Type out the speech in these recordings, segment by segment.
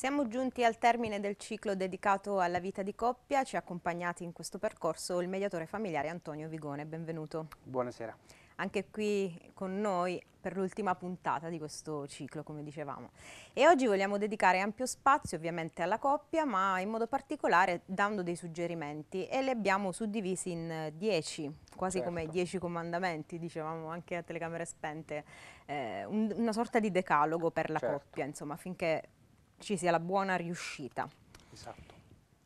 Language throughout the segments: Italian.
Siamo giunti al termine del ciclo dedicato alla vita di coppia, ci ha accompagnati in questo percorso il mediatore familiare Antonio Vigone, benvenuto. Buonasera. Anche qui con noi per l'ultima puntata di questo ciclo, come dicevamo. E oggi vogliamo dedicare ampio spazio ovviamente alla coppia, ma in modo particolare dando dei suggerimenti e li abbiamo suddivisi in eh, dieci, quasi certo. come dieci comandamenti, dicevamo anche a telecamere spente, eh, un, una sorta di decalogo per la certo. coppia, insomma, affinché ci sia la buona riuscita. Esatto.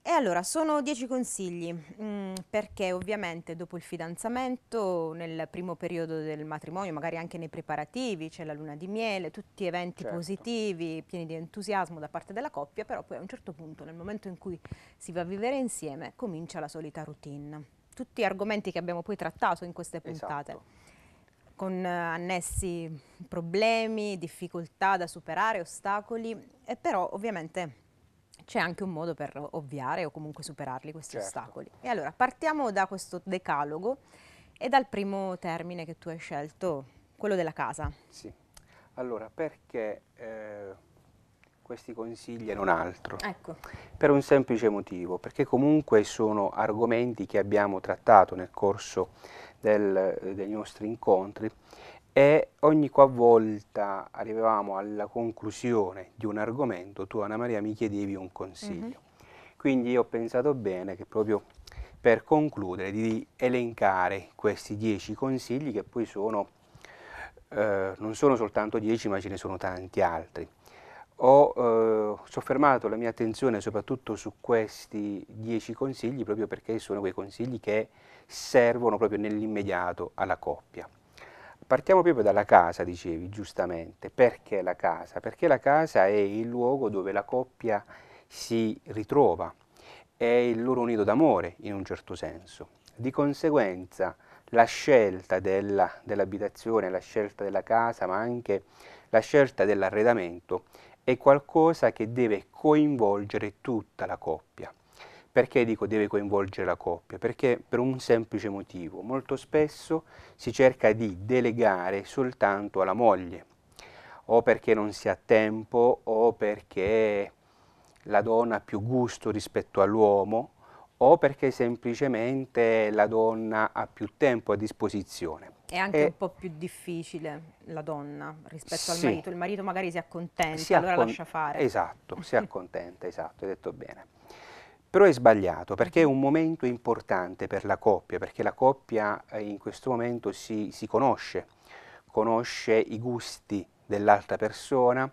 E allora, sono dieci consigli, mh, mm, perché ovviamente dopo il fidanzamento, nel primo periodo del matrimonio, magari anche nei preparativi, c'è la luna di miele, tutti eventi certo. positivi, pieni di entusiasmo da parte della coppia, però poi a un certo punto, nel momento in cui si va a vivere insieme, comincia la solita routine. Tutti argomenti che abbiamo poi trattato in queste puntate. Esatto con eh, annessi problemi, difficoltà da superare, ostacoli, e però ovviamente c'è anche un modo per ovviare o comunque superarli questi certo. ostacoli. E allora partiamo da questo decalogo e dal primo termine che tu hai scelto, quello della casa. Sì, allora perché eh, questi consigli e non altro? Ecco. Per un semplice motivo, perché comunque sono argomenti che abbiamo trattato nel corso del, dei nostri incontri e ogni qualvolta arrivavamo alla conclusione di un argomento, tu Anna Maria mi chiedevi un consiglio. Mm -hmm. Quindi io ho pensato bene che proprio per concludere di elencare questi dieci consigli che poi sono, eh, non sono soltanto dieci ma ce ne sono tanti altri ho eh, soffermato la mia attenzione soprattutto su questi dieci consigli proprio perché sono quei consigli che servono proprio nell'immediato alla coppia. Partiamo proprio dalla casa, dicevi giustamente, perché la casa? Perché la casa è il luogo dove la coppia si ritrova, è il loro nido d'amore in un certo senso. Di conseguenza la scelta dell'abitazione, la scelta della casa, ma anche la scelta dell'arredamento è qualcosa che deve coinvolgere tutta la coppia. Perché dico deve coinvolgere la coppia? Perché per un semplice motivo, molto spesso si cerca di delegare soltanto alla moglie, o perché non si ha tempo, o perché la donna ha più gusto rispetto all'uomo, o perché semplicemente la donna ha più tempo a disposizione. È anche e... Eh. un po' più difficile la donna rispetto sì. al marito, il marito magari si accontenta, si allora accon... lascia fare. Esatto, si accontenta, esatto, hai detto bene. Però è sbagliato perché è un momento importante per la coppia, perché la coppia eh, in questo momento si, si conosce, conosce i gusti dell'altra persona,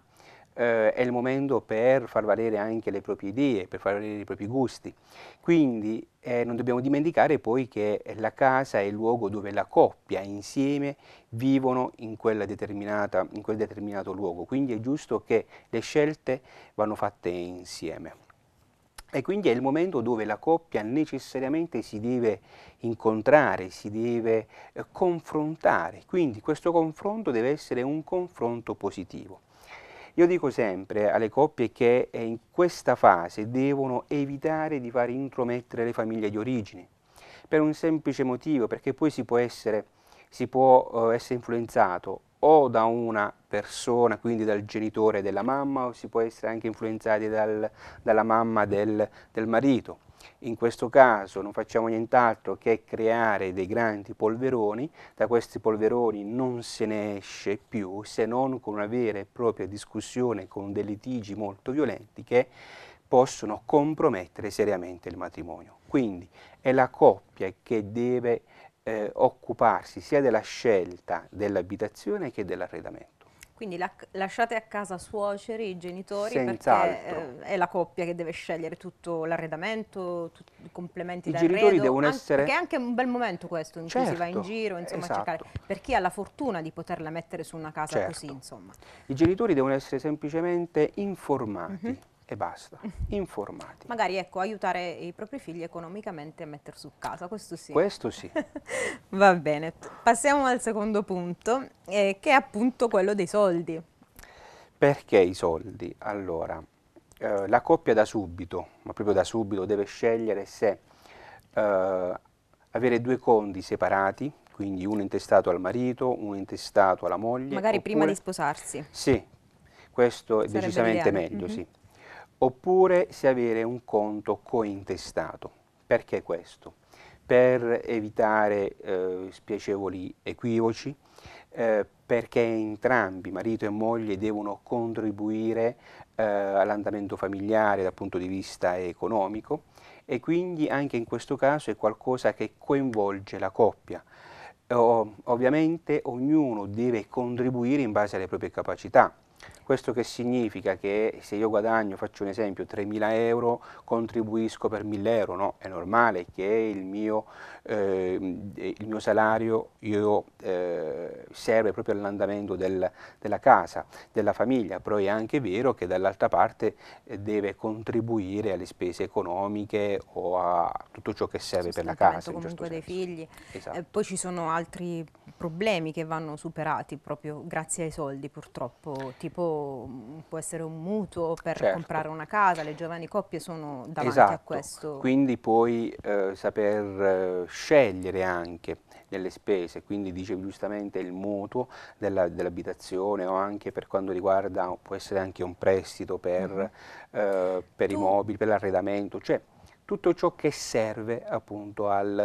eh, è il momento per far valere anche le proprie idee, per far valere i propri gusti. Quindi eh, non dobbiamo dimenticare poi che la casa è il luogo dove la coppia insieme vivono in, in quel determinato luogo, quindi è giusto che le scelte vanno fatte insieme. E quindi è il momento dove la coppia necessariamente si deve incontrare, si deve eh, confrontare, quindi questo confronto deve essere un confronto positivo. Io dico sempre alle coppie che eh, in questa fase devono evitare di far intromettere le famiglie di origine, per un semplice motivo, perché poi si può essere, si può eh, essere influenzato o da una persona, quindi dal genitore della mamma, o si può essere anche influenzati dal, dalla mamma del, del marito in questo caso non facciamo nient'altro che creare dei grandi polveroni, da questi polveroni non se ne esce più se non con una vera e propria discussione, con dei litigi molto violenti che possono compromettere seriamente il matrimonio. Quindi è la coppia che deve eh, occuparsi sia della scelta dell'abitazione che dell'arredamento. Quindi la, lasciate a casa suoceri, i genitori, Senz'altro. perché eh, è la coppia che deve scegliere tutto l'arredamento, tutti i complementi I d'arredo. I genitori devono anche, essere... Perché è anche un bel momento questo, in certo, cui si va in certo, giro, insomma, esatto. a cercare. Per chi ha la fortuna di poterla mettere su una casa certo. così, insomma. I genitori devono essere semplicemente informati. Mm -hmm e basta, informati. Magari ecco, aiutare i propri figli economicamente a mettere su casa, questo sì. Questo sì. Va bene, passiamo al secondo punto, eh, che è appunto quello dei soldi. Perché i soldi? Allora, eh, la coppia da subito, ma proprio da subito, deve scegliere se eh, avere due conti separati, quindi uno intestato al marito, uno intestato alla moglie. Magari oppure, prima di sposarsi. Sì, questo Sarebbe è decisamente meglio, mm -hmm. sì oppure se avere un conto cointestato. Perché questo? Per evitare eh, spiacevoli equivoci, eh, perché entrambi, marito e moglie, devono contribuire eh, all'andamento familiare dal punto di vista economico e quindi anche in questo caso è qualcosa che coinvolge la coppia. ovviamente ognuno deve contribuire in base alle proprie capacità, questo che significa? Che se io guadagno, faccio un esempio, 3.000 euro, contribuisco per 1.000 euro, no? È normale che il mio, eh, il mio salario io, eh, serve proprio all'andamento del, della casa, della famiglia, però è anche vero che dall'altra parte eh, deve contribuire alle spese economiche o a tutto ciò che serve per la casa. comunque certo dei figli. Esatto. Eh, poi ci sono altri problemi che vanno superati proprio grazie ai soldi purtroppo, tipo Mm, può essere un mutuo per certo. comprare una casa, le giovani coppie sono davanti esatto. a questo. quindi puoi eh, saper eh, scegliere anche delle spese, quindi dicevi giustamente il mutuo dell'abitazione dell o anche per quanto riguarda, può essere anche un prestito per, mm -hmm. eh, per i mobili, per l'arredamento, cioè tutto ciò che serve appunto al,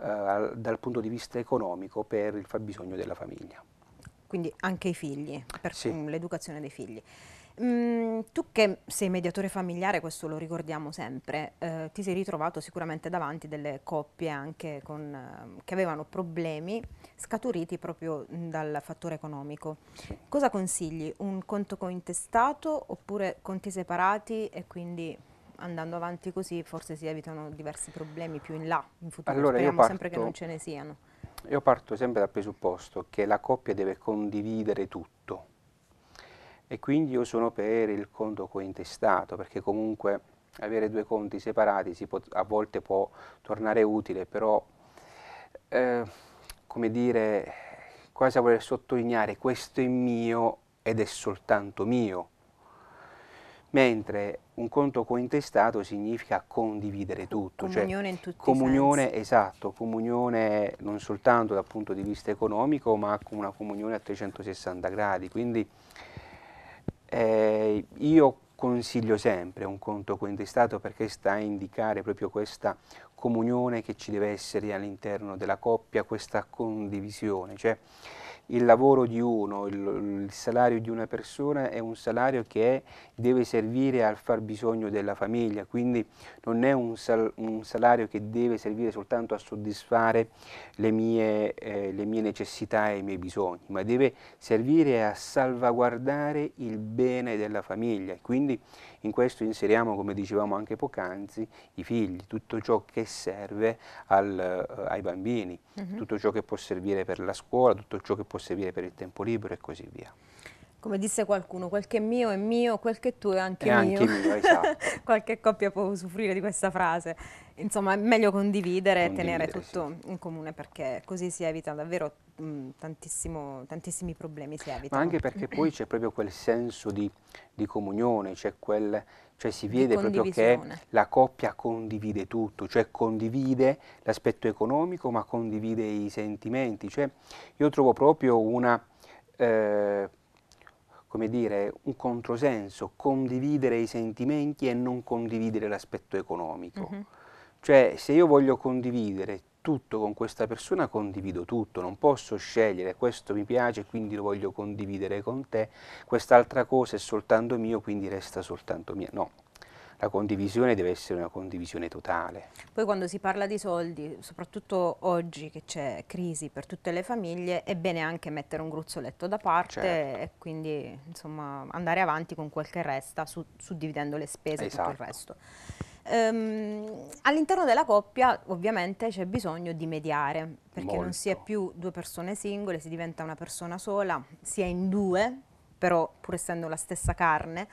eh, al, dal punto di vista economico per il fabbisogno della famiglia quindi anche i figli, per sì. Mm, l'educazione dei figli. Mm, tu che sei mediatore familiare, questo lo ricordiamo sempre, eh, ti sei ritrovato sicuramente davanti delle coppie anche con, eh, che avevano problemi scaturiti proprio mm, dal fattore economico. Sì. Cosa consigli? Un conto cointestato oppure conti separati e quindi andando avanti così forse si evitano diversi problemi più in là in futuro? Allora, Speriamo parto, sempre che non ce ne siano. Io parto sempre dal presupposto che la coppia deve condividere tutto e quindi io sono per il conto cointestato perché comunque avere due conti separati a volte può tornare utile, però eh, come dire, quasi a voler sottolineare questo è mio ed è soltanto mio mentre un conto cointestato significa condividere tutto, cioè comunione cioè in tutti comunione, i sensi. esatto, comunione non soltanto dal punto di vista economico, ma una comunione a 360 gradi. Quindi eh, io consiglio sempre un conto cointestato perché sta a indicare proprio questa comunione che ci deve essere all'interno della coppia, questa condivisione, cioè il lavoro di uno, il, il, salario di una persona è un salario che deve servire al far bisogno della famiglia, quindi non è un, sal, un salario che deve servire soltanto a soddisfare le mie, eh, le mie necessità e i miei bisogni, ma deve servire a salvaguardare il bene della famiglia. Quindi in questo inseriamo, come dicevamo anche poc'anzi, i figli, tutto ciò che serve al, uh, ai bambini, uh mhm. -huh. tutto ciò che può servire per la scuola, tutto ciò che può servire per il tempo libero e così via. Come disse qualcuno, quel che è mio è mio, quel che è tuo è anche è mio. Anche mio esatto. Qualche coppia può usufruire di questa frase. Insomma, è meglio condividere, e tenere tutto sì. in comune perché così si evita davvero mh, mm, tantissimi problemi. Si evitano. Ma anche perché poi c'è proprio quel senso di, di comunione, c'è quel, cioè si vede proprio che la coppia condivide tutto, cioè condivide l'aspetto economico ma condivide i sentimenti, cioè io trovo proprio una eh, come dire, un controsenso, condividere i sentimenti e non condividere l'aspetto economico. Mm -hmm. Cioè, se io voglio condividere tutto con questa persona, condivido tutto, non posso scegliere questo mi piace, quindi lo voglio condividere con te, quest'altra cosa è soltanto mio, quindi resta soltanto mia. No, la condivisione deve essere una condivisione totale. Poi quando si parla di soldi, soprattutto oggi che c'è crisi per tutte le famiglie, è bene anche mettere un gruzzoletto da parte certo. e quindi insomma, andare avanti con quel che resta, su, suddividendo le spese esatto. e tutto il esatto. resto. Um, all'interno della coppia ovviamente c'è bisogno di mediare, perché Molto. non si è più due persone singole, si diventa una persona sola, si è in due, però pur essendo la stessa carne,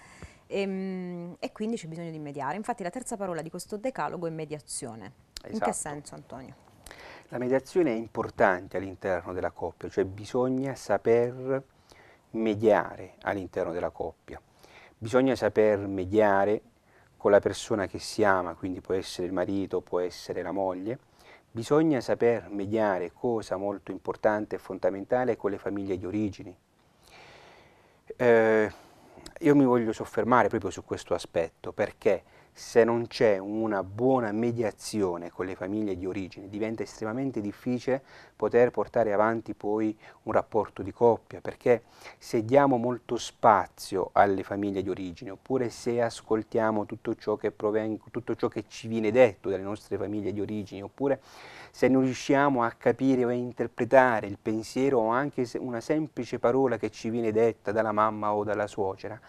e, ehm, e quindi c'è bisogno di mediare. Infatti la terza parola di questo decalogo è mediazione. Esatto. In che esatto. senso Antonio? La mediazione è importante all'interno della coppia, cioè bisogna saper mediare all'interno della coppia. Bisogna saper mediare con la persona che si ama, quindi può essere il marito, può essere la moglie, bisogna saper mediare, cosa molto importante e fondamentale, con le famiglie di origini. Eh, io mi voglio soffermare proprio su questo aspetto perché se non c'è una buona mediazione con le famiglie di origine diventa estremamente difficile poter portare avanti poi un rapporto di coppia perché se diamo molto spazio alle famiglie di origine oppure se ascoltiamo tutto ciò che, provengo, tutto ciò che ci viene detto dalle nostre famiglie di origine oppure se non riusciamo a capire o a interpretare il pensiero o anche una semplice parola che ci viene detta dalla mamma o dalla suocera,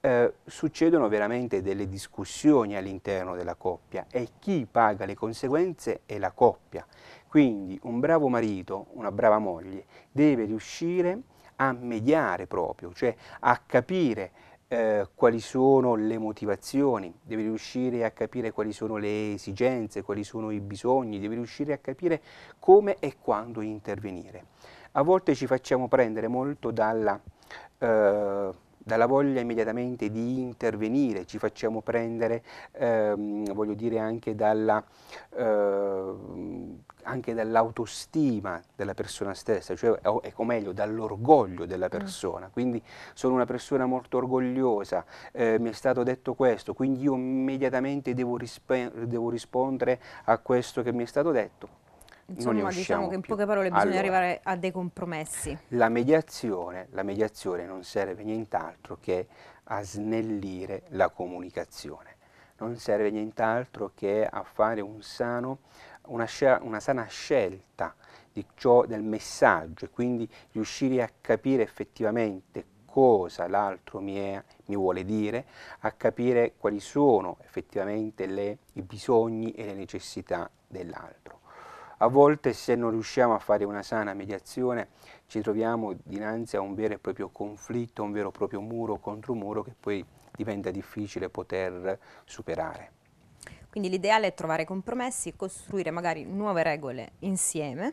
eh, succedono veramente delle discussioni all'interno della coppia e chi paga le conseguenze è la coppia. Quindi un bravo marito, una brava moglie deve riuscire a mediare proprio, cioè a capire eh, quali sono le motivazioni, devi riuscire a capire quali sono le esigenze, quali sono i bisogni, devi riuscire a capire come e quando intervenire. A volte ci facciamo prendere molto dalla eh, dalla voglia immediatamente di intervenire, ci facciamo prendere, ehm, voglio dire, anche, dalla, ehm, anche dall'autostima della persona stessa, cioè, o, ecco, o meglio, dall'orgoglio della mm. persona. Mm. Quindi sono una persona molto orgogliosa, eh, mi è stato detto questo, quindi io immediatamente devo, risp devo rispondere a questo che mi è stato detto Insomma, diciamo che in poche parole bisogna allora, arrivare a dei compromessi. La mediazione, la mediazione non serve nient'altro che a snellire la comunicazione, non serve nient'altro che a fare un sano, una, una sana scelta ciò, del messaggio e quindi riuscire a capire effettivamente cosa l'altro mi, mi, vuole dire, a capire quali sono effettivamente le, i bisogni e le necessità dell'altro. A volte se non riusciamo a fare una sana mediazione ci troviamo dinanzi a un vero e proprio conflitto, un vero e proprio muro contro muro che poi diventa difficile poter superare. Quindi l'ideale è trovare compromessi, costruire magari nuove regole insieme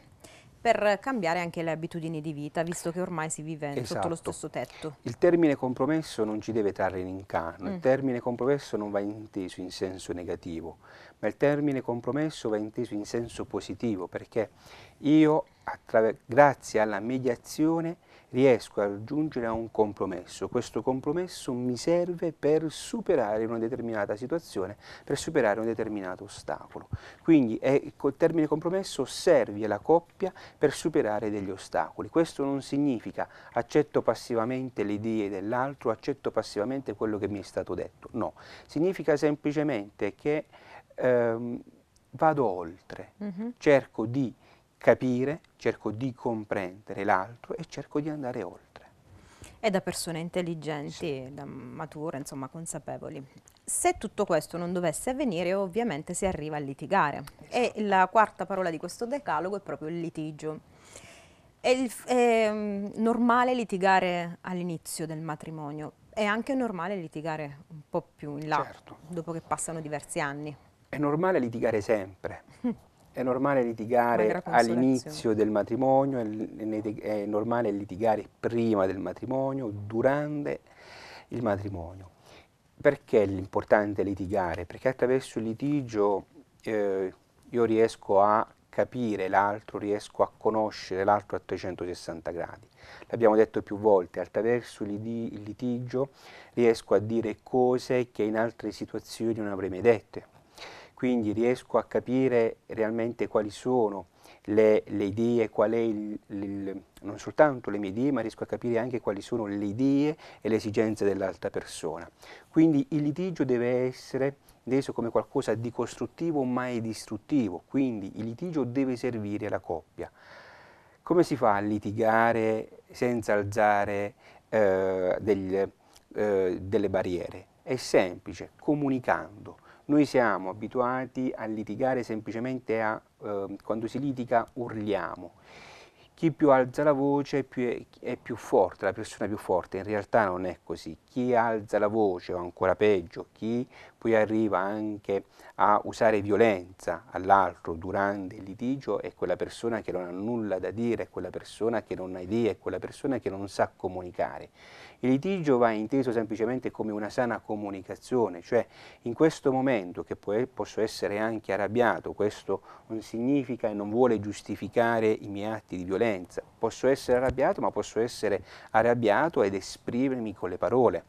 per cambiare anche le abitudini di vita, visto che ormai si vive esatto. sotto lo esatto. stesso tetto. Il termine compromesso non ci deve trarre in incarno, mm. il termine compromesso non va inteso in senso negativo, ma il termine compromesso va inteso in senso positivo, perché io grazie alla mediazione riesco a raggiungere un compromesso. Questo compromesso mi serve per superare una determinata situazione, per superare un determinato ostacolo. Quindi il termine compromesso serve alla coppia per superare degli ostacoli. Questo non significa accetto passivamente le idee dell'altro, accetto passivamente quello che mi è stato detto, no. Significa semplicemente che ehm, vado oltre, mm -hmm. cerco di capire, cerco di comprendere l'altro e cerco di andare oltre. E da persone intelligenti, sì. da mature, insomma consapevoli. Se tutto questo non dovesse avvenire, ovviamente si arriva a litigare. Esatto. E la quarta parola di questo decalogo è proprio il litigio. È, il, è mm, normale litigare all'inizio del matrimonio, è anche normale litigare un po' più in là, certo. dopo che passano diversi anni. È normale litigare sempre. è normale litigare all'inizio del matrimonio, è, normale litigare prima del matrimonio, durante il matrimonio. Perché è importante litigare? Perché attraverso il litigio eh, io riesco a capire l'altro, riesco a conoscere l'altro a 360 gradi. L'abbiamo detto più volte, attraverso il litigio riesco a dire cose che in altre situazioni non avrei mai dette quindi riesco a capire realmente quali sono le, le idee, qual è il, il, non soltanto le mie idee, ma riesco a capire anche quali sono le idee e le esigenze dell'altra persona. Quindi il litigio deve essere inteso come qualcosa di costruttivo mai distruttivo, quindi il litigio deve servire alla coppia. Come si fa a litigare senza alzare eh, degli, eh, delle barriere? È semplice, comunicando noi siamo abituati a litigare semplicemente a, eh, quando si litiga urliamo. Chi più alza la voce più è più forte, la persona più forte, in realtà non è così chi alza la voce o ancora peggio, chi poi arriva anche a usare violenza all'altro durante il litigio è quella persona che non ha nulla da dire, è quella persona che non ha idee, è quella persona che non sa comunicare. Il litigio va inteso semplicemente come una sana comunicazione, cioè in questo momento che poi posso essere anche arrabbiato, questo non significa e non vuole giustificare i miei atti di violenza, posso essere arrabbiato ma posso essere arrabbiato ed esprimermi con le parole,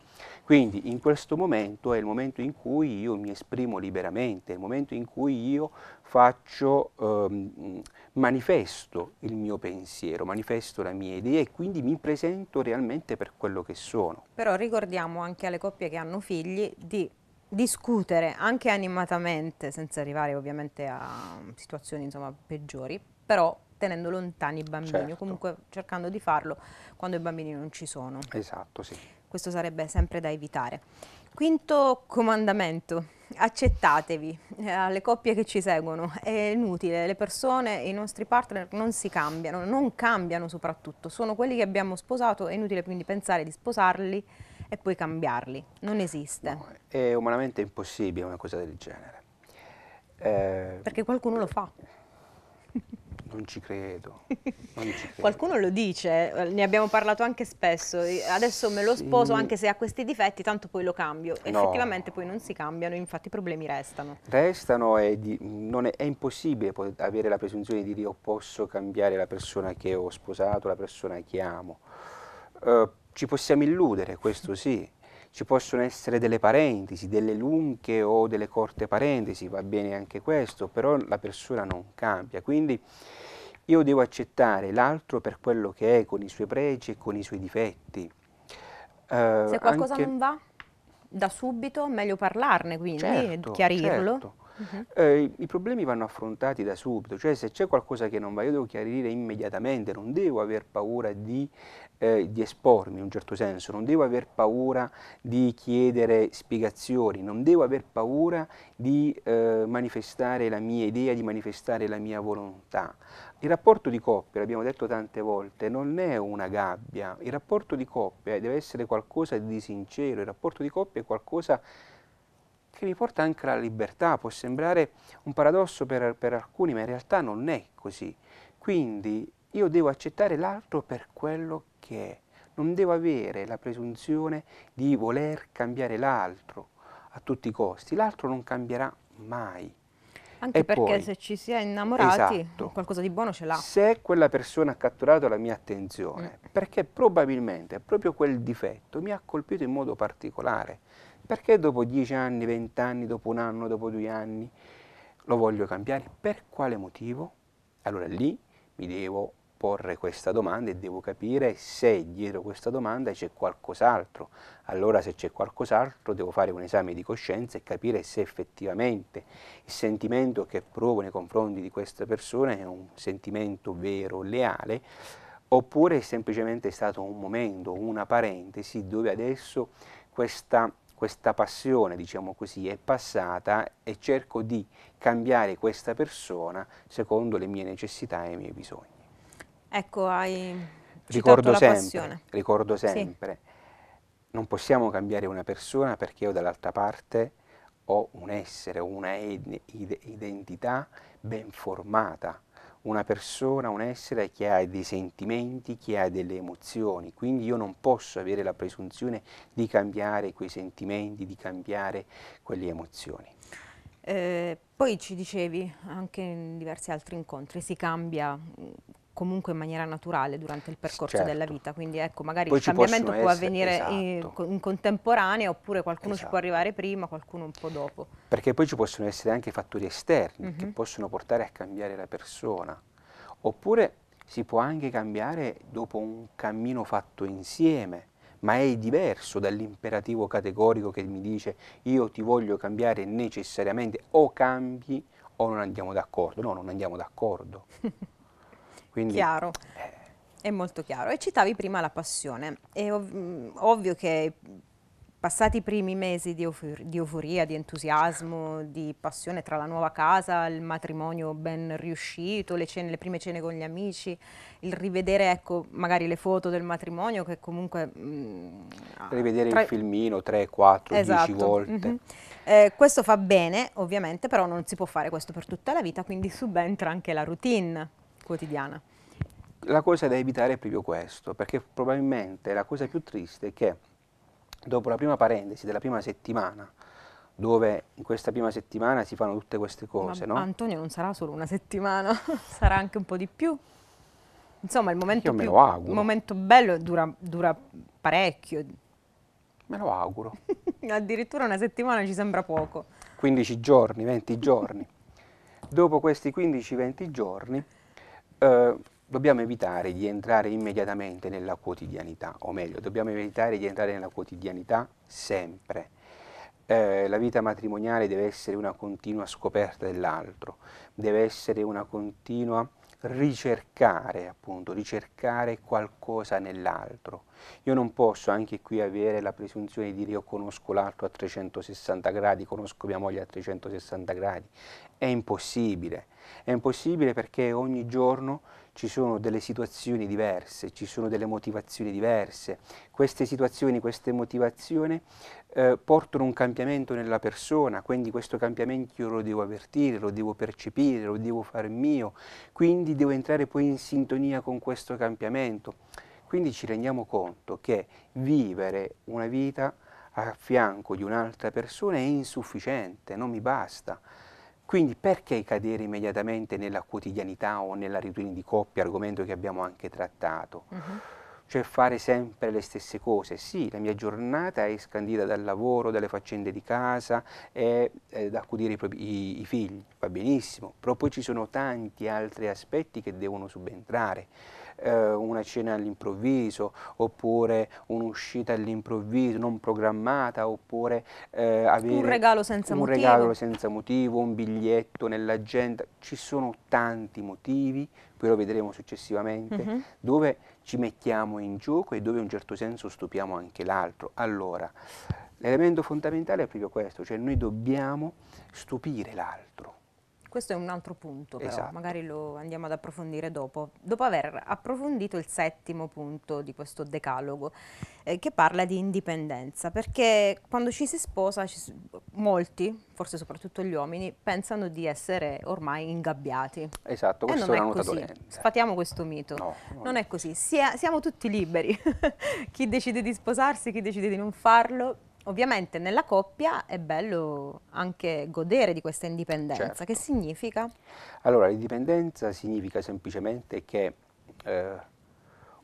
quindi in questo momento è il momento in cui io mi esprimo liberamente, è il momento in cui io faccio, ehm, manifesto il mio pensiero, manifesto la mia idea e quindi mi presento realmente per quello che sono. Però ricordiamo anche alle coppie che hanno figli di discutere anche animatamente, senza arrivare ovviamente a situazioni insomma, peggiori, però tenendo lontani i bambini, certo. comunque cercando di farlo quando i bambini non ci sono. Esatto, sì questo sarebbe sempre da evitare. Quinto comandamento, accettatevi, eh, alle coppie che ci seguono, è inutile, le persone, i nostri partner non si cambiano, non cambiano soprattutto, sono quelli che abbiamo sposato, è inutile quindi pensare di sposarli e poi cambiarli, non esiste. No, è umanamente impossibile una cosa del genere. Eh, Perché qualcuno lo fa. Non ci credo. Non ci credo. Qualcuno lo dice, ne abbiamo parlato anche spesso, adesso me lo sposo anche se ha questi difetti, tanto poi lo cambio. No. Effettivamente poi non si cambiano, infatti i problemi restano. Restano e è, è, impossibile avere la presunzione di dire io posso cambiare la persona che ho sposato, la persona che amo. Uh, ci possiamo illudere, questo sì, ci possono essere delle parentesi, delle lunghe o delle corte parentesi, va bene anche questo, però la persona non cambia, quindi io devo accettare l'altro per quello che è, con i suoi pregi e con i suoi difetti. Eh, Se qualcosa anche... non va, da subito meglio parlarne quindi, certo, chiarirlo. Certo. Uh-huh. Eh, I problemi vanno affrontati da subito, cioè se c'è qualcosa che non va io devo chiarire immediatamente, non devo aver paura di, eh, di espormi in un certo senso, non devo aver paura di chiedere spiegazioni, non devo aver paura di eh, manifestare la mia idea, di manifestare la mia volontà. Il rapporto di coppia, l'abbiamo detto tante volte, non è una gabbia, il rapporto di coppia deve essere qualcosa di sincero, il rapporto di coppia è qualcosa di che vi porta anche alla libertà. Può sembrare un paradosso per, per alcuni, ma in realtà non è così. Quindi io devo accettare l'altro per quello che è. Non devo avere la presunzione di voler cambiare l'altro a tutti i costi. L'altro non cambierà mai. Anche e perché poi, se ci si è innamorati, esatto, qualcosa di buono ce l'ha. Se quella persona ha catturato la mia attenzione, mm. perché probabilmente proprio quel difetto mi ha colpito in modo particolare perché dopo dieci anni, vent'anni, dopo un anno, dopo due anni lo voglio cambiare? Per quale motivo? Allora lì mi devo porre questa domanda e devo capire se dietro questa domanda c'è qualcos'altro. Allora se c'è qualcos'altro devo fare un esame di coscienza e capire se effettivamente il sentimento che provo nei confronti di questa persona è un sentimento vero, leale, oppure è semplicemente stato un momento, una parentesi dove adesso questa questa passione, diciamo così, è passata e cerco di cambiare questa persona secondo le mie necessità e i miei bisogni. Ecco, hai ricordo sempre, passione. Ricordo sempre, sì. non possiamo cambiare una persona perché io dall'altra parte ho un essere, una identità ben formata, una persona, un essere che ha dei sentimenti, che ha delle emozioni, quindi io non posso avere la presunzione di cambiare quei sentimenti, di cambiare quelle emozioni. Eh, poi ci dicevi anche in diversi altri incontri, si cambia comunque in maniera naturale durante il percorso certo. della vita. Quindi ecco, magari Poi il cambiamento può essere, avvenire esatto. in, in, contemporanea oppure qualcuno esatto. ci può esatto. arrivare prima, qualcuno un po' dopo. Perché poi ci possono essere anche fattori esterni mm -hmm. che possono portare a cambiare la persona. Oppure si può anche cambiare dopo un cammino fatto insieme, ma è diverso dall'imperativo categorico che mi dice io ti voglio cambiare necessariamente o cambi o non andiamo d'accordo. No, non andiamo d'accordo. Quindi, chiaro. Eh. È molto chiaro. E citavi prima la passione. È ov mm, ovvio che passati i primi mesi di, di, euforia, di entusiasmo, di passione tra la nuova casa, il matrimonio ben riuscito, le, cene, le prime cene con gli amici, il rivedere ecco, magari le foto del matrimonio che comunque... Mh, mm, rivedere tra... il filmino 3, 4, esatto. 10 volte. Mm -hmm. eh, questo fa bene ovviamente, però non si può fare questo per tutta la vita, quindi subentra anche la routine quotidiana. La cosa da evitare è proprio questo, perché probabilmente la cosa più triste è che dopo la prima parentesi della prima settimana, dove in questa prima settimana si fanno tutte queste cose, Ma no? Antonio non sarà solo una settimana, sarà anche un po' di più. Insomma, il momento, più, il momento bello dura, dura parecchio. Me lo auguro. Addirittura una settimana ci sembra poco. 15 giorni, 20 giorni. Dopo questi 15-20 giorni eh, dobbiamo evitare di entrare immediatamente nella quotidianità, o meglio, dobbiamo evitare di entrare nella quotidianità sempre. Eh, la vita matrimoniale deve essere una continua scoperta dell'altro, deve essere una continua ricercare, appunto, ricercare qualcosa nell'altro. Io non posso anche qui avere la presunzione di dire io conosco l'altro a 360 gradi, conosco mia moglie a 360 gradi. È impossibile. È impossibile perché ogni giorno ci sono delle situazioni diverse, ci sono delle motivazioni diverse. Queste situazioni, queste motivazioni eh, portano un cambiamento nella persona, quindi questo cambiamento io lo devo avvertire, lo devo percepire, lo devo fare mio, quindi devo entrare poi in sintonia con questo cambiamento. Quindi ci rendiamo conto che vivere una vita a fianco di un'altra persona è insufficiente, non mi basta. Quindi perché cadere immediatamente nella quotidianità o nella routine di coppia, argomento che abbiamo anche trattato? Uh mhm. -huh. Cioè fare sempre le stesse cose. Sì, la mia giornata è scandita dal lavoro, dalle faccende di casa e eh, da accudire i, i, i figli, va benissimo, però poi ci sono tanti altri aspetti che devono subentrare eh, una cena all'improvviso, oppure un'uscita all'improvviso non programmata, oppure eh, avere un, regalo senza, un regalo senza motivo, un biglietto nell'agenda. Ci sono tanti motivi, poi lo vedremo successivamente, mm -hmm. dove ci mettiamo in gioco e dove in un certo senso stupiamo anche l'altro. Allora, l'elemento fondamentale è proprio questo, cioè noi dobbiamo stupire l'altro questo è un altro punto però, esatto. magari lo andiamo ad approfondire dopo. Dopo aver approfondito il settimo punto di questo decalogo, eh, che parla di indipendenza, perché quando ci si sposa, ci molti, forse soprattutto gli uomini, pensano di essere ormai ingabbiati. Esatto, questo è una nota dolente. Sfatiamo questo mito. No, non, non è, così, si siamo tutti liberi. chi decide di sposarsi, chi decide di non farlo, ovviamente nella coppia è bello anche godere di questa indipendenza. Certo. Che significa? Allora, l'indipendenza significa semplicemente che eh,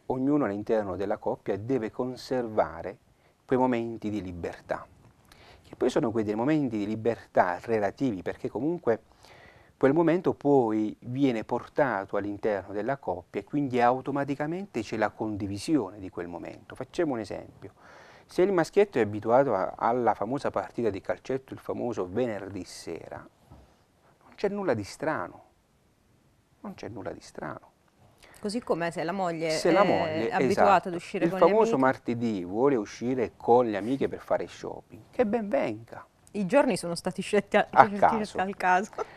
ognuno all'interno della coppia deve conservare quei momenti di libertà, che poi sono quei momenti di libertà relativi, perché comunque quel momento poi viene portato all'interno della coppia e quindi automaticamente c'è la condivisione di quel momento. Facciamo un esempio se il maschietto è abituato a, alla famosa partita di calcetto, il famoso venerdì sera, non c'è nulla di strano, non c'è nulla di strano. Così come se la moglie se è la moglie, abituata esatto, ad uscire con le amiche. Il famoso martedì vuole uscire con le amiche per fare shopping, che ben venga. I giorni sono stati scelti a, a caso. al caso.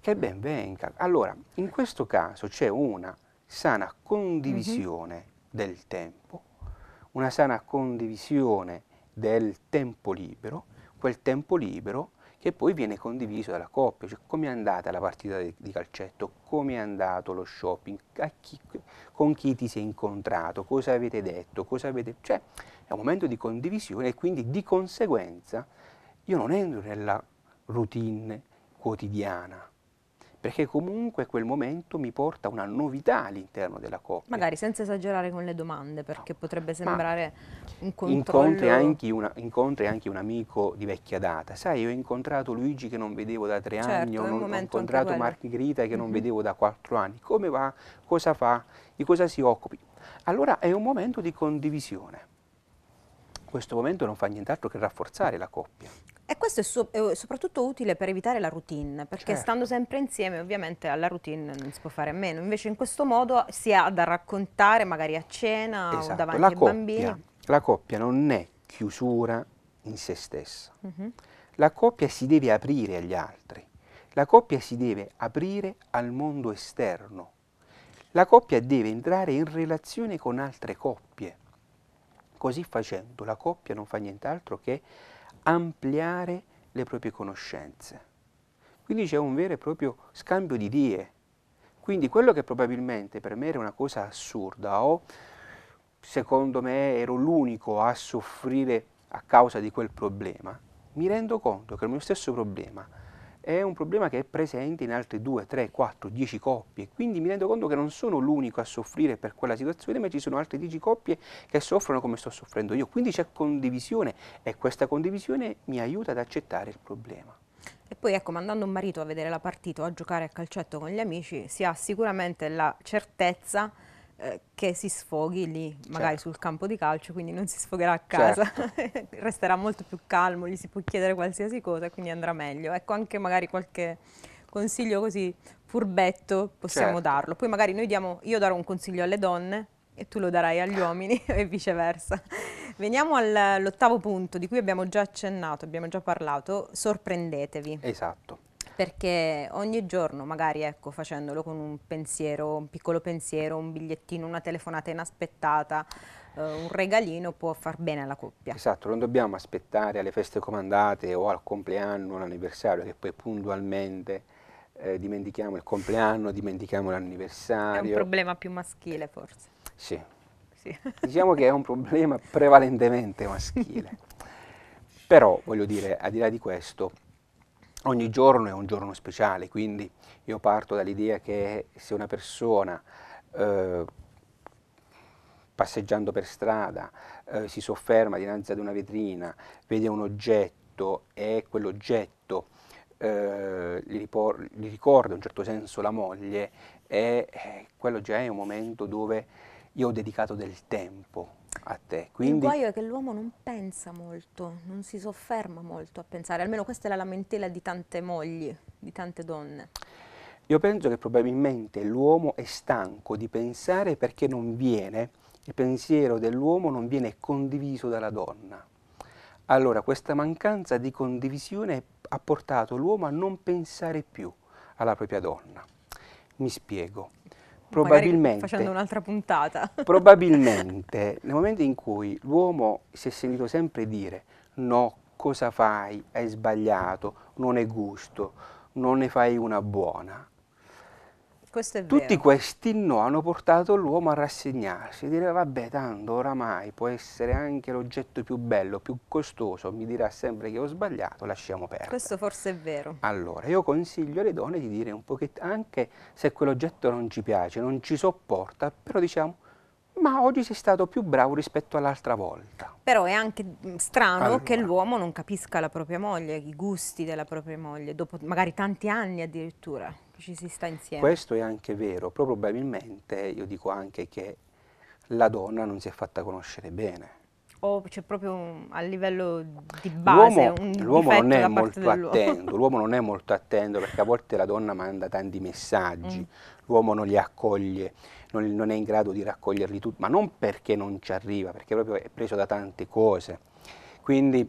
Che ben venga. Allora, in questo caso c'è una sana condivisione mm -hmm. del tempo una sana condivisione del tempo libero, quel tempo libero che poi viene condiviso dalla coppia, cioè come è andata la partita di calcetto, come è andato lo shopping, a chi, con chi ti sei incontrato, cosa avete detto, cosa avete... cioè è un momento di condivisione e quindi di conseguenza io non entro nella routine quotidiana, perché comunque quel momento mi porta una novità all'interno della coppia. Magari senza esagerare con le domande, perché no. potrebbe sembrare Ma un controllo... Incontri anche, una, incontri anche, un amico di vecchia data, sai, ho incontrato Luigi che non vedevo da tre certo, anni, ho, non, ho incontrato Margherita che non mm -hmm. vedevo da quattro anni, come va, cosa fa, di cosa si occupi. Allora è un momento di condivisione. Questo momento non fa nient'altro che rafforzare la coppia. E questo è, so è, soprattutto utile per evitare la routine, perché certo. stando sempre insieme ovviamente alla routine non si può fare a meno, invece in questo modo si ha da raccontare magari a cena esatto. o davanti la ai coppia, bambini. La coppia non è chiusura in se stessa, uh -huh. la coppia si deve aprire agli altri, la coppia si deve aprire al mondo esterno, la coppia deve entrare in relazione con altre coppie, così facendo la coppia non fa nient'altro che ampliare le proprie conoscenze. Quindi c'è un vero e proprio scambio di idee. Quindi quello che probabilmente per me era una cosa assurda o secondo me ero l'unico a soffrire a causa di quel problema, mi rendo conto che il mio stesso problema è un problema che è presente in altre 2, 3, 4, 10 coppie, quindi mi rendo conto che non sono l'unico a soffrire per quella situazione, ma ci sono altre 10 coppie che soffrono come sto soffrendo io, quindi c'è condivisione e questa condivisione mi aiuta ad accettare il problema. E poi ecco, mandando un marito a vedere la partita o a giocare a calcetto con gli amici, si ha sicuramente la certezza eh, che si sfoghi lì, magari certo. sul campo di calcio, quindi non si sfogherà a casa, certo. resterà molto più calmo, gli si può chiedere qualsiasi cosa e quindi andrà meglio. Ecco anche magari qualche consiglio così furbetto possiamo certo. darlo. Poi magari noi diamo, io darò un consiglio alle donne e tu lo darai agli uomini e viceversa. Veniamo all'ottavo punto di cui abbiamo già accennato, abbiamo già parlato, sorprendetevi. Esatto perché ogni giorno, magari ecco, facendolo con un pensiero, un piccolo pensiero, un bigliettino, una telefonata inaspettata, eh, un regalino può far bene alla coppia. Esatto, non dobbiamo aspettare alle feste comandate o al compleanno, all'anniversario, che poi puntualmente eh, dimentichiamo il compleanno, dimentichiamo l'anniversario. È un problema più maschile forse. Sì. sì. Diciamo che è un problema prevalentemente maschile. Però, voglio dire, al di là di questo, ogni giorno è un giorno speciale, quindi io parto dall'idea che se una persona eh, passeggiando per strada eh, si sofferma dinanzi ad una vetrina, vede un oggetto e quell'oggetto eh, gli, gli, ricorda in un certo senso la moglie, e eh, quello già è un momento dove io ho dedicato del tempo a te. Quindi... Il guaio è che l'uomo non pensa molto, non si sofferma molto a pensare, almeno questa è la lamentela di tante mogli, di tante donne. Io penso che probabilmente l'uomo è stanco di pensare perché non viene, il pensiero dell'uomo non viene condiviso dalla donna. Allora questa mancanza di condivisione ha portato l'uomo a non pensare più alla propria donna. Mi spiego. Probabilmente. facendo un'altra puntata. probabilmente, nel momento in cui l'uomo si è sentito sempre dire no, cosa fai, hai sbagliato, non è gusto, non ne fai una buona, questo è vero. Tutti questi no hanno portato l'uomo a rassegnarsi, dire vabbè tanto oramai può essere anche l'oggetto più bello, più costoso, mi dirà sempre che ho sbagliato, lasciamo perdere. Questo forse è vero. Allora, io consiglio alle donne di dire un pochettino, anche se quell'oggetto non ci piace, non ci sopporta, però diciamo ma oggi sei stato più bravo rispetto all'altra volta. Però è anche mm, strano allora. che l'uomo non capisca la propria moglie, i gusti della propria moglie, dopo magari tanti anni addirittura ci si sta insieme. Questo è anche vero, però probabilmente io dico anche che la donna non si è fatta conoscere bene. O c'è cioè, proprio a livello di base l'uomo, un l'uomo non è molto attento, l'uomo non è molto attento perché a volte la donna manda tanti messaggi, mm. l'uomo non li accoglie, non, non, è in grado di raccoglierli tutti, ma non perché non ci arriva, perché proprio è preso da tante cose. Quindi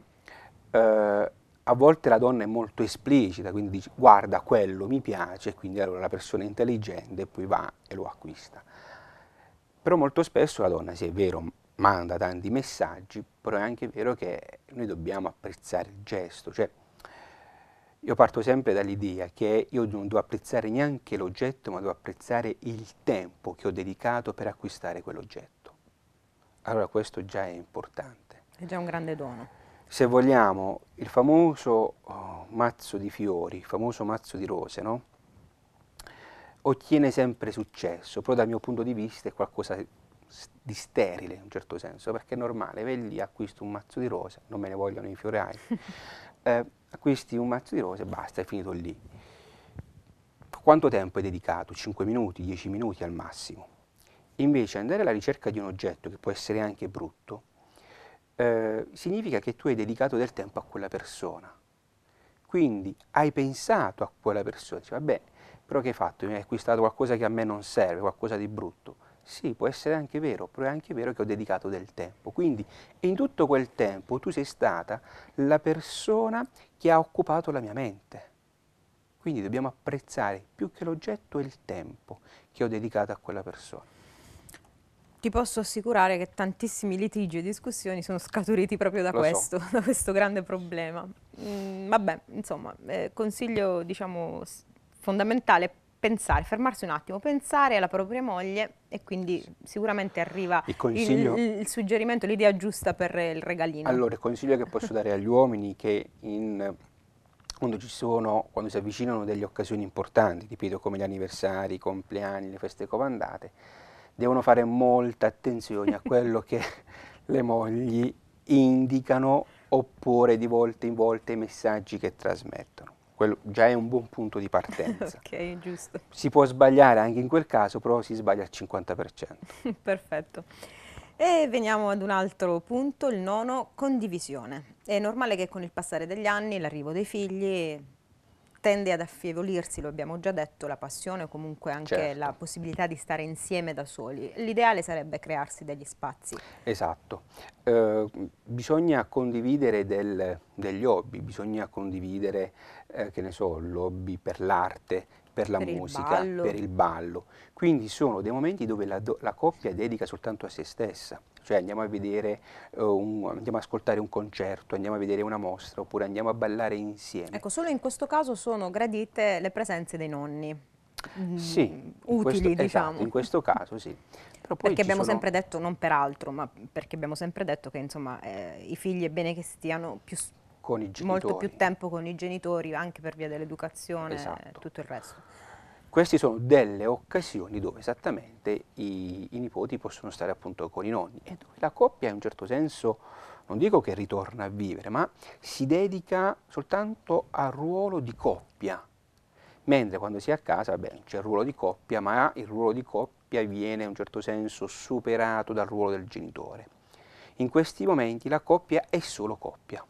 eh, a volte la donna è molto esplicita, quindi dice guarda quello mi piace, quindi allora la persona è intelligente e poi va e lo acquista. Però molto spesso la donna, sì è vero, manda tanti messaggi, però è anche vero che noi dobbiamo apprezzare il gesto, cioè io parto sempre dall'idea che io non devo apprezzare neanche l'oggetto, ma devo apprezzare il tempo che ho dedicato per acquistare quell'oggetto. Allora questo già è importante. È già un grande dono se vogliamo, il famoso oh, mazzo di fiori, il famoso mazzo di rose, no? ottiene sempre successo, però dal mio punto di vista è qualcosa di sterile in un certo senso, perché è normale, vedi, acquisto un mazzo di rose, non me ne vogliono i fiorai, eh, acquisti un mazzo di rose e basta, è finito lì. Quanto tempo è dedicato? 5 minuti, 10 minuti al massimo. Invece andare alla ricerca di un oggetto, che può essere anche brutto, eh, significa che tu hai dedicato del tempo a quella persona. Quindi hai pensato a quella persona, dici vabbè, però che hai fatto? Mi hai acquistato qualcosa che a me non serve, qualcosa di brutto. Sì, può essere anche vero, però è anche vero che ho dedicato del tempo. Quindi in tutto quel tempo tu sei stata la persona che ha occupato la mia mente. Quindi dobbiamo apprezzare più che l'oggetto il tempo che ho dedicato a quella persona. Ti posso assicurare che tantissimi litigi e discussioni sono scaturiti proprio da, questo, so. da questo, grande problema. Mm, vabbè, insomma, eh, consiglio diciamo, fondamentale pensare, fermarsi un attimo, pensare alla propria moglie e quindi sicuramente arriva il, consiglio... il, il suggerimento, l'idea giusta per il regalino. Allora, il consiglio che posso dare agli uomini che in quando ci sono, quando si avvicinano delle occasioni importanti, ripeto come gli anniversari, i compleanni, le feste comandate, devono fare molta attenzione a quello che le mogli indicano oppure di volta in volta i messaggi che trasmettono. Quello già è un buon punto di partenza. ok, giusto. Si può sbagliare anche in quel caso, però si sbaglia al 50%. Perfetto. E veniamo ad un altro punto, il nono, condivisione. È normale che con il passare degli anni, l'arrivo dei figli, tende ad affievolirsi, lo abbiamo già detto, la passione o comunque anche certo. la possibilità di stare insieme da soli. L'ideale sarebbe crearsi degli spazi. Esatto. Eh, bisogna condividere del, degli hobby, bisogna condividere, eh, che ne so, l'hobby per l'arte, per la per musica, il per il ballo. Quindi sono dei momenti dove la, la, coppia dedica soltanto a se stessa, cioè andiamo a vedere, uh, un, andiamo ad ascoltare un concerto, andiamo a vedere una mostra oppure andiamo a ballare insieme. Ecco, solo in questo caso sono gradite le presenze dei nonni. Mm, sì, in utili questo, diciamo. Esatto, in diciamo. questo caso sì. perché abbiamo sono... sempre detto, non per altro, ma perché abbiamo sempre detto che insomma eh, i figli è bene che stiano più con i genitori. Molto più tempo con i genitori, anche per via dell'educazione esatto. e tutto il resto. Queste sono delle occasioni dove esattamente i, i, nipoti possono stare appunto con i nonni e dove la coppia in un certo senso, non dico che ritorna a vivere, ma si dedica soltanto al ruolo di coppia, mentre quando si è a casa beh, c'è il ruolo di coppia, ma il ruolo di coppia viene in un certo senso superato dal ruolo del genitore. In questi momenti la coppia è solo coppia.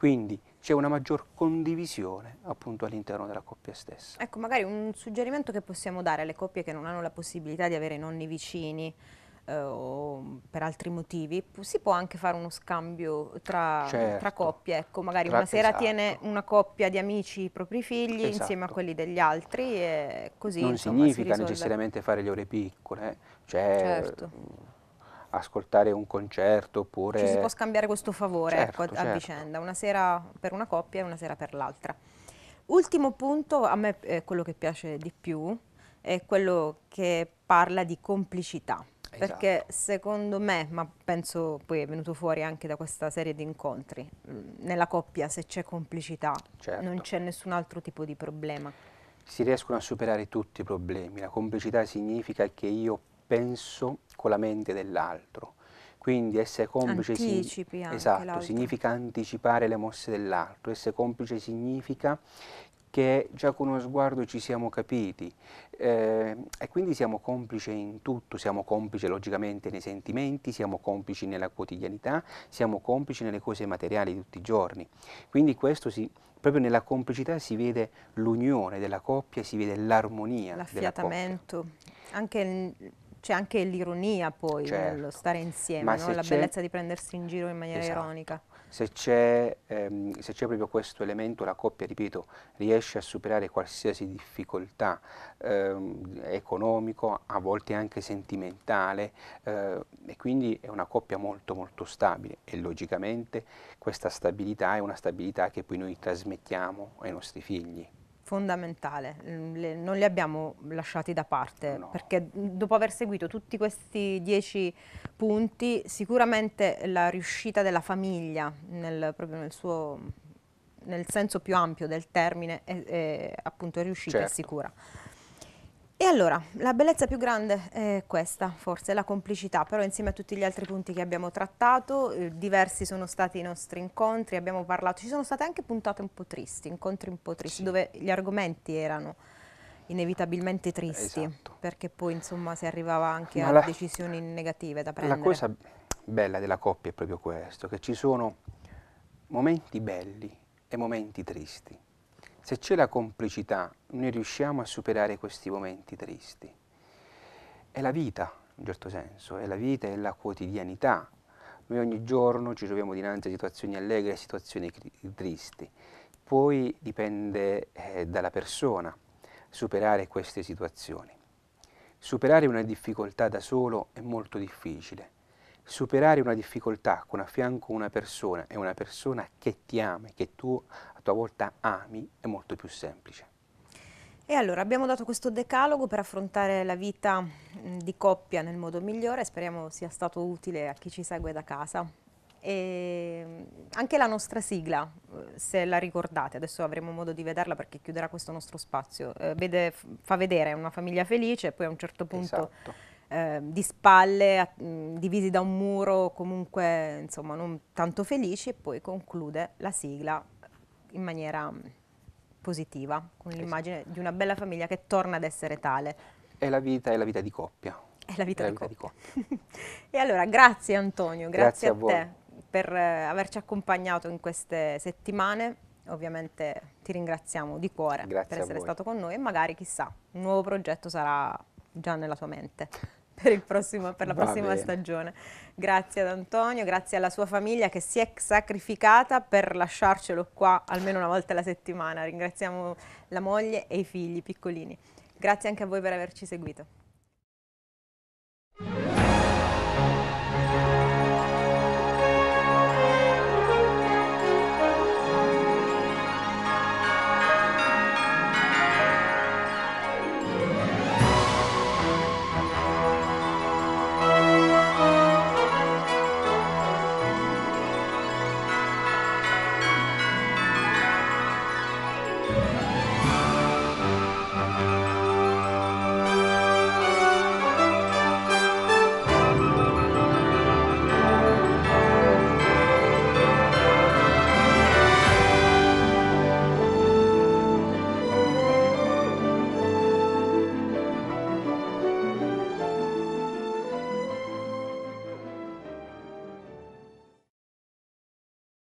Quindi c'è una maggior condivisione appunto all'interno della coppia stessa. Ecco, magari un suggerimento che possiamo dare alle coppie che non hanno la possibilità di avere nonni vicini eh, o per altri motivi, si può anche fare uno scambio tra, certo. tra coppie, ecco, magari tra, una sera esatto. tiene una coppia di amici i propri figli esatto. insieme a quelli degli altri e così. Non insomma, significa necessariamente fare le ore piccole, eh. cioè, certo ascoltare un concerto oppure... Ci si può scambiare questo favore ecco, certo, ecco, a, certo. vicenda, una sera per una coppia e una sera per l'altra. Ultimo punto, a me è quello che piace di più, è quello che parla di complicità. Esatto. Perché secondo me, ma penso poi è venuto fuori anche da questa serie di incontri, nella coppia se c'è complicità certo. non c'è nessun altro tipo di problema si riescono a superare tutti i problemi. La complicità significa che io penso con la mente dell'altro. Quindi essere complice Anticipi si esatto, significa anticipare le mosse dell'altro, essere complice significa che già con uno sguardo ci siamo capiti eh, e quindi siamo complici in tutto, siamo complici logicamente nei sentimenti, siamo complici nella quotidianità, siamo complici nelle cose materiali di tutti i giorni. Quindi questo si, proprio nella complicità si vede l'unione della coppia, si vede l'armonia. L'affiatamento, anche c'è anche l'ironia poi, certo. lo stare insieme, no? la bellezza di prendersi in giro in maniera esatto. ironica. Se c'è, ehm, proprio questo elemento, la coppia, ripeto, riesce a superare qualsiasi difficoltà ehm, economico, a volte anche sentimentale, eh, e quindi è una coppia molto molto stabile e logicamente questa stabilità è una stabilità che poi noi trasmettiamo ai nostri figli fondamentale, mm, le, non li abbiamo lasciati da parte, no. perché dopo aver seguito tutti questi dieci punti, sicuramente la riuscita della famiglia, nel, proprio nel, suo, nel senso più ampio del termine, è, è appunto riuscita certo. e sicura. E allora, la bellezza più grande è questa, forse, la complicità, però insieme a tutti gli altri punti che abbiamo trattato, eh, diversi sono stati i nostri incontri, abbiamo parlato, ci sono state anche puntate un po' tristi, incontri un po' tristi, sì. dove gli argomenti erano inevitabilmente tristi, esatto. perché poi insomma si arrivava anche Ma a la, decisioni negative da prendere. La cosa bella della coppia è proprio questo, che ci sono momenti belli e momenti tristi. Se c'è la complicità, noi riusciamo a superare questi momenti tristi. È la vita, in un certo senso, è la vita, è la quotidianità. Noi ogni giorno ci troviamo dinanzi a situazioni allegre e a situazioni tristi. Poi dipende eh, dalla persona superare queste situazioni. Superare una difficoltà da solo è molto difficile superare una difficoltà con a fianco una persona e una persona che ti ama e che tu a tua volta ami è molto più semplice. E allora abbiamo dato questo decalogo per affrontare la vita mm, di coppia nel modo migliore, speriamo sia stato utile a chi ci segue da casa. E mm, anche la nostra sigla, eh, se la ricordate, adesso avremo modo di vederla perché chiuderà questo nostro spazio, eh, vede, fa vedere una famiglia felice e poi a un certo punto... Esatto eh, di spalle, mh, mm, divisi da un muro, comunque insomma non tanto felici e poi conclude la sigla in maniera mm, positiva, con l'immagine di una bella famiglia che torna ad essere tale. È la vita, è la vita di coppia. È la vita, è la vita di coppia. e allora grazie Antonio, grazie, grazie a, a te per eh, averci accompagnato in queste settimane ovviamente ti ringraziamo di cuore Grazie per essere stato con noi e magari chissà un nuovo progetto sarà già nella tua mente per, prossimo, per la prossima stagione. Grazie ad Antonio, grazie alla sua famiglia che si è sacrificata per lasciarcelo qua almeno una volta alla settimana. Ringraziamo la moglie e i figli piccolini. Grazie anche a voi per averci seguito.